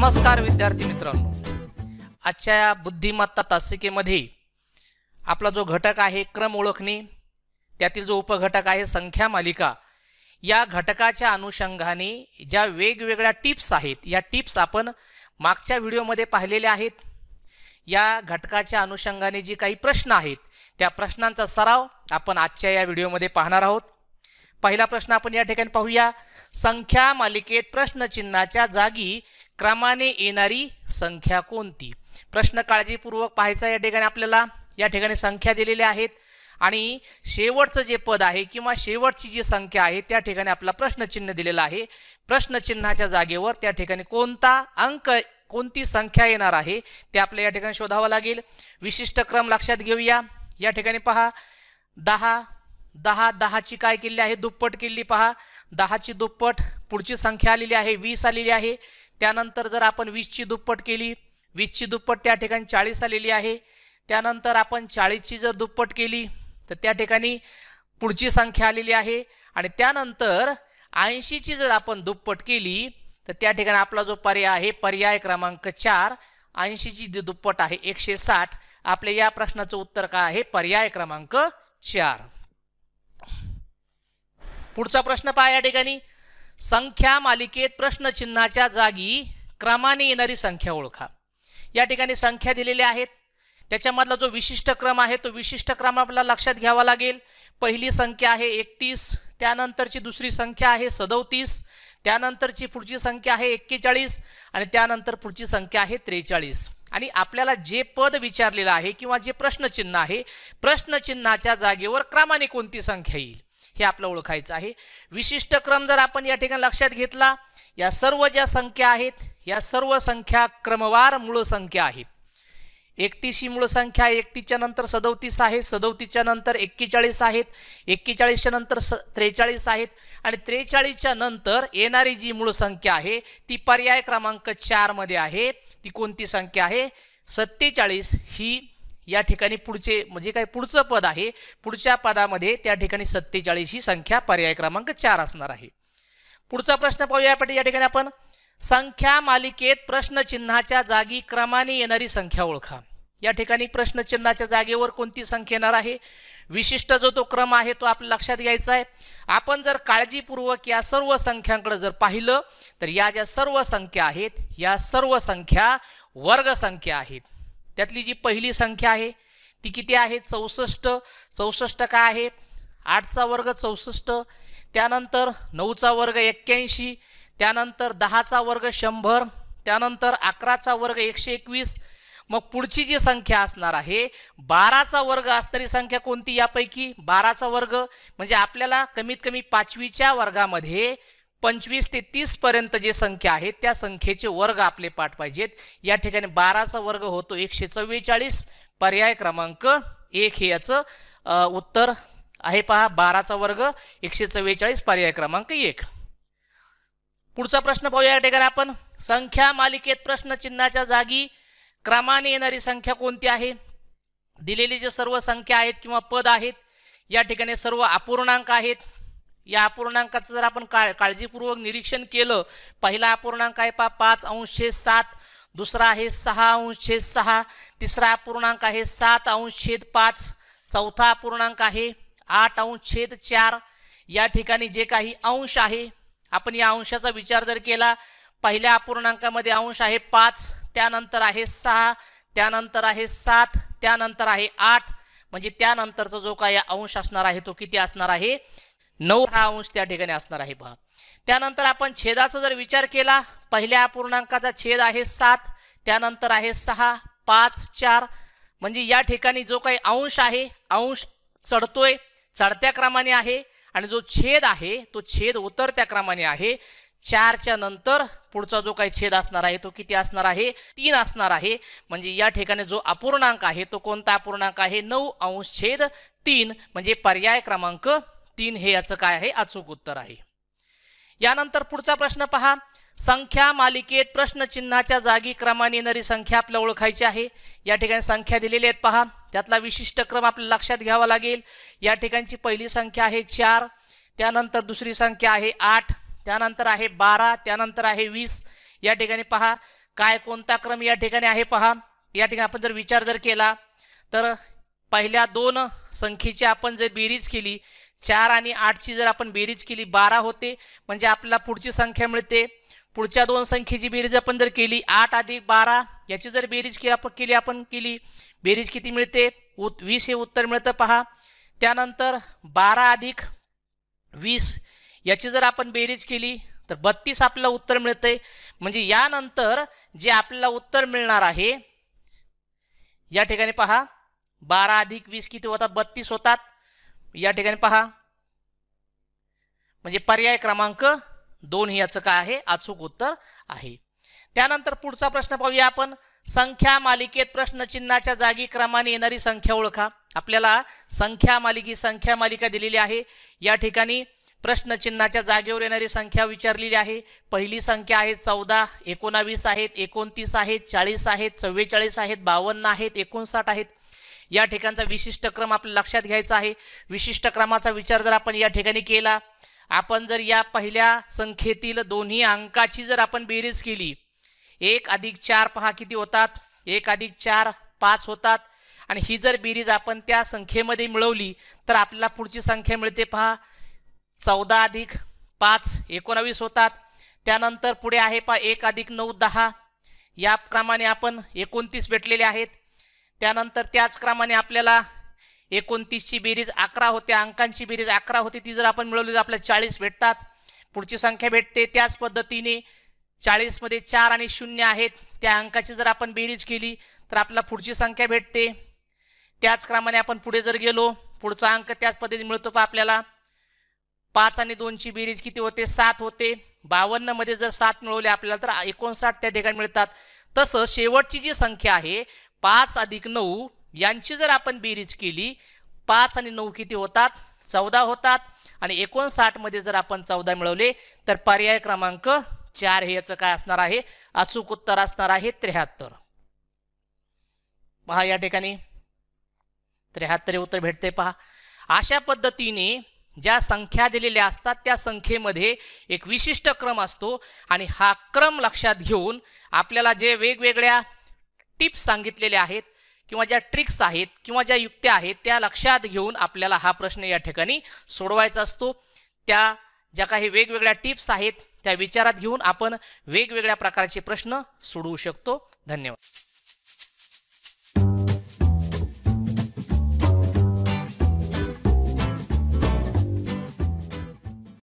नमस्कार विद्यार्थी मित्रांनो आजच्या या बुद्धिमत्ता तासिकेमध्ये आपला जो घटक आहे क्रम ओळखणे त्यातील जो उपघटक आहे संख्या मालिका या घटकाच्या अनुषंगाने ज्या वेगवेगळ्या टिप्स आहेत या टिप्स आपण मागच्या व्हिडिओमध्ये पाहिलेल्या आहेत या घटकाच्या अनुषंगाने जी काही प्रश्न आहेत त्या प्रश्नांचा सराव आपण आजच्या या व्हिडिओमध्ये पाहणार आहोत पहिला प्रश्न आपण या ठिकाणी पाहूया संख्या मालिकेत प्रश्नचिन्हाच्या जागी क्रमाने येणारी संख्या कोणती प्रश्न काळजीपूर्वक पाहायचा या ठिकाणी आपल्याला या ठिकाणी संख्या दिलेल्या आहेत आणि शेवटचं जे पद आहे किंवा शेवटची जी संख्या आहे त्या ठिकाणी आपला प्रश्नचिन्ह दिलेलं आहे प्रश्नचिन्हाच्या जागेवर त्या ठिकाणी कोणता अंक कोणती संख्या येणार आहे ते आपल्या या ठिकाणी शोधावं लागेल विशिष्ट क्रम लक्षात घेऊया या ठिकाणी पहा दहा दहा दहाची काय केली आहे दुप्पट केली पहा दहाची दुप्पट पुढची संख्या आलेली आहे वीस आलेली आहे त्यानंतर जर आपण वीसची दुप्पट केली वीसची दुप्पट त्या ठिकाणी चाळीस आलेली आहे त्यानंतर आपण चाळीसची जर दुप्पट केली तर त्या ठिकाणी पुढची संख्या आलेली आहे आणि त्यानंतर ऐंशीची जर आपण दुप्पट केली तर त्या ठिकाणी आपला जो पर्याय आहे पर्याय क्रमांक चार ऐंशीची जी दुप्पट आहे एकशे साठ आपल्या या प्रश्नाचं उत्तर काय आहे पर्याय क्रमांक चार पुढचा प्रश्न पहा या ठिकाणी संख्या मालिकेत प्रश्नचिन्हाच्या जागी क्रमाने येणारी संख्या ओळखा या ठिकाणी संख्या दिलेल्या आहेत त्याच्यामधला जो विशिष्ट क्रम आहे तो विशिष्ट क्रम आपल्याला लक्षात घ्यावा लागेल पहिली संख्या आहे एकतीस त्यानंतरची दुसरी संख्या आहे सदोतीस त्यानंतरची पुढची संख्या आहे एक्केचाळीस आणि त्यानंतर पुढची संख्या आहे त्रेचाळीस आणि आपल्याला जे पद विचारलेलं आहे किंवा जे प्रश्नचिन्ह आहे प्रश्नचिन्हाच्या जागेवर क्रमाने कोणती संख्या येईल हे आपलं ओळखायचं आहे विशिष्ट क्रम जर आपण या ठिकाणी लक्षात घेतला या सर्व ज्या संख्या आहेत या सर्व संख्या क्रमवार मूळ संख्या आहेत एकतीस ही मूळ संख्या एकतीसच्या नंतर सदोतीस आहे सदोतीसच्या नंतर एक्केचाळीस आहेत एक्केचाळीसच्या नंतर स त्रेचाळीस आहेत आणि त्रेचाळीसच्या नंतर येणारी जी मूळ संख्या आहे ती पर्याय क्रमांक चारमध्ये आहे ती कोणती संख्या आहे सत्तेचाळीस ही या ठिकाणी पुढचे म्हणजे काय पुढचं पद आहे पुढच्या पदामध्ये त्या ठिकाणी सत्तेचाळीस ही संख्या पर्याय क्रमांक चार असणार आहे पुढचा प्रश्न पाहूया पाटील या ठिकाणी आपण संख्या मालिकेत प्रश्नचिन्हाच्या जागी क्रमाने येणारी संख्या ओळखा या ठिकाणी प्रश्नचिन्हाच्या जागेवर कोणती संख्या येणार आहे विशिष्ट जो तो क्रम आहे तो आपल्या लक्षात घ्यायचा आहे आपण जर काळजीपूर्वक या सर्व संख्यांकडे जर पाहिलं तर या ज्या सर्व संख्या आहेत या सर्व संख्या वर्गसंख्या आहेत त्यातली जी पहिली संख्या आहे ती किती आहे चौसष्ट चौसष्ट का आहे आठचा वर्ग चौसष्ट त्यानंतर नऊचा वर्ग एक्क्याऐंशी त्यानंतर दहाचा वर्ग शंभर त्यानंतर अकराचा वर्ग एकशे एकवीस मग पुढची जी संख्या असणार आहे बाराचा वर्ग असणारी संख्या कोणती यापैकी बाराचा वर्ग म्हणजे आपल्याला कमीत कमी पाचवीच्या वर्गामध्ये पंचवीस ते तीसपर्यंत जे संख्या आहेत त्या संख्येचे वर्ग आपले पाठ पाहिजेत या ठिकाणी बाराचा वर्ग होतो एकशे चव्वेचाळीस पर्याय क्रमांक एक हे याचं उत्तर आहे पहा बाराचा वर्ग एकशे चव्वेचाळीस पर्याय क्रमांक एक पुढचा प्रश्न पाहूया या ठिकाणी आपण संख्या मालिकेत प्रश्नचिन्हाच्या जागी क्रमाने येणारी संख्या कोणती आहे दिलेली जे सर्व संख्या आहेत किंवा पद आहेत या ठिकाणी सर्व अपूर्णांक आहेत या अपूर्णांकाचं जर आपण काळ काळजीपूर्वक निरीक्षण केलं पहिला अपूर्णांक आहे पा पाच अंशे सात दुसरा आहे सहा अंशे सहा तिसरा अपूर्णांक आहे सात अंश छेद पाच चौथा अपूर्णांक आहे आठ अंश छेद चार या ठिकाणी जे काही अंश आहे आपण या अंशाचा विचार जर केला पहिल्या अपूर्णांकामध्ये अंश आहे पाच त्यानंतर आहे सहा त्यानंतर आहे सात त्यानंतर आहे आठ म्हणजे त्यानंतरचा जो काही अंश असणार आहे तो किती असणार आहे नऊ हा अंश त्या ठिकाणी असणार आहे पहा त्यानंतर आपण छेदाचा जर विचार केला पहिल्या पूर्णांकाचा छेद आहे सात त्यानंतर आहे सहा पाच चार म्हणजे या ठिकाणी जो काही अंश आहे अंश चढतोय चढत्या क्रमाने आहे आणि जो छेद आहे तो छेद उतरत्या क्रमाने आहे चारच्या नंतर पुढचा जो काही छेद असणार आहे तो किती असणार आहे तीन असणार आहे म्हणजे या ठिकाणी जो अपूर्णांक आहे तो कोणता अपूर्णांक आहे नऊ अंश छेद तीन म्हणजे पर्याय क्रमांक तीन हे याचं काय आहे अचूक उत्तर आहे यानंतर पुढचा प्रश्न पहा संख्या मालिकेत प्रश्नचिन्हाच्या जागी क्रमाने येणारी संख्या आपल्याला ओळखायची आहे या ठिकाणी संख्या दिलेल्या आहेत पहा त्यातला विशिष्ट क्रम आपल्याला लक्षात घ्यावा लागेल या ठिकाणची पहिली संख्या आहे चार त्यानंतर दुसरी संख्या आहे आठ त्यानंतर आहे बारा त्यानंतर आहे वीस या ठिकाणी पहा काय कोणता क्रम या ठिकाणी आहे पहा या ठिकाणी आपण जर विचार जर केला तर पहिल्या दोन संख्येची आपण जर बेरीज केली चार आणि आठची जर आपण बेरीज केली बारा होते म्हणजे आपल्याला पुढची संख्या मिळते पुढच्या दोन संख्येची बेरीज आपण जर केली आठ अधिक बारा याची जर बेरीज केली आपण केली आपण केली बेरीज किती मिळते उत वीस हे उत्तर मिळतं पहा त्यानंतर बारा अधिक वीस याची जर आपण बेरीज केली तर बत्तीस आपल्याला उत्तर मिळते म्हणजे यानंतर जे आपल्याला उत्तर मिळणार आहे या ठिकाणी पहा बारा अधिक वीस किती होतात बत्तीस होतात या ठिकाणी पहा म्हणजे पर्याय क्रमांक दोन ही याचं काय आहे अचूक उत्तर आहे त्यानंतर पुढचा प्रश्न पाहूया आपण संख्या मालिकेत प्रश्नचिन्हाच्या जागी क्रमाने येणारी संख्या ओळखा आपल्याला संख्या मालिकी संख्या मालिका दिलेली आहे या ठिकाणी प्रश्नचिन्हाच्या जागेवर येणारी संख्या विचारलेली आहे पहिली संख्या आहे चौदा एकोणावीस आहेत एकोणतीस आहेत चाळीस आहेत चव्वेचाळीस आहेत बावन्न आहेत एकोणसाठ आहेत या ठिकाणचा विशिष्ट क्रम आपल्या लक्षात घ्यायचा आहे विशिष्ट क्रमाचा विचार जर आपण या ठिकाणी केला आपण जर या पहिल्या संख्येतील दोन्ही अंकाची जर आपण बेरीज केली एक अधिक चार पहा किती होतात एक अधिक चार पाच होतात आणि ही जर बेरीज आपण त्या संख्येमध्ये मिळवली तर आपल्याला पुढची संख्या मिळते पहा चौदा अधिक पाच एकोणावीस होतात त्यानंतर पुढे आहे पहा एक अधिक नऊ दहा क्रमाने आपण एकोणतीस भेटलेले आहेत त्यानंतर त्याच क्रमाने आपल्याला एकोणतीसची बेरीज अकरा होते अंकांची बेरीज अकरा होती ती जर आपण मिळवली तर आपल्याला चाळीस भेटतात पुढची संख्या भेटते त्याच पद्धतीने चाळीसमध्ये चार आणि शून्य आहेत त्या अंकाची जर आपण बेरीज केली तर आपल्याला पुढची संख्या भेटते त्याच क्रमाने आपण पुढे जर गेलो पुढचा अंक त्याच पद्धतीने मिळतो का आपल्याला पाच आणि दोनची बेरीज किती होते सात होते बावन्नमध्ये जर सात मिळवले आपल्याला तर एकोणसाठ त्या ठिकाणी मिळतात तसं शेवटची जी संख्या आहे पाच अधिक नऊ यांची जर आपण बेरीज केली पाच आणि नऊ किती होतात चौदा होतात आणि एकोणसाठमध्ये जर आपण चौदा मिळवले तर पर्याय क्रमांक चार हे याचं काय असणार आहे अचूक उत्तर असणार आहे त्र्याहत्तर पहा या ठिकाणी त्र्याहत्तर उत्तर भेटते पहा अशा पद्धतीने ज्या संख्या दिलेल्या असतात त्या संख्येमध्ये एक विशिष्ट क्रम असतो आणि हा क्रम लक्षात घेऊन आपल्याला जे वेगवेगळ्या टिप्स सांगितलेले आहेत किंवा ज्या ट्रिक्स आहेत किंवा ज्या युक्त्या आहेत त्या लक्षात घेऊन आपल्याला हा प्रश्न या ठिकाणी सोडवायचा असतो त्या ज्या काही वेगवेगळ्या टिप्स आहेत त्या विचारात घेऊन आपण वेगवेगळ्या प्रकारचे प्रश्न सोडवू शकतो धन्यवाद